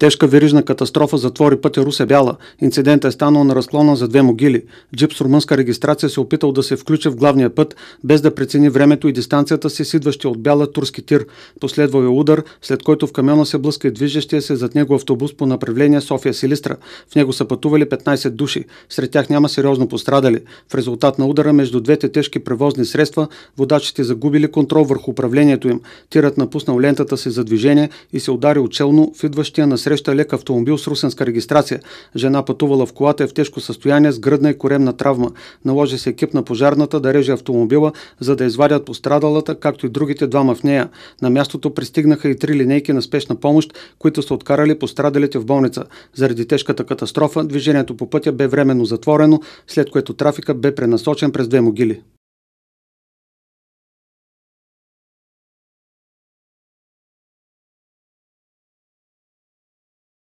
Тежка верижна катастрофа затвори пътя Русе-Бяла. Инцидентът е станал на разклона за две могили. Джип с румънска регистрация се е опитал да се включи в главния път, без да прецени времето и дистанцията си с идващия от Бяла турски тир. Последвал е удар, след който в камиона се блъска и движещия се зад него автобус по направление София-Силистра. В него са пътували 15 души. Сред тях няма сериозно пострадали. В резултат на удара между двете тежки превозни средства водачите загубили контрол върху управлението им. Тирът напуснал лентата си за движение и се удари челно в идващия на среща лек автомобил с русенска регистрация. Жена пътувала в колата е в тежко състояние с гръдна и коремна травма. Наложи се екип на пожарната да реже автомобила, за да извадят пострадалата, както и другите двама в нея. На мястото пристигнаха и три линейки на спешна помощ, които са откарали пострадалите в болница. Заради тежката катастрофа движението по пътя бе временно затворено, след което трафика бе пренасочен през две могили.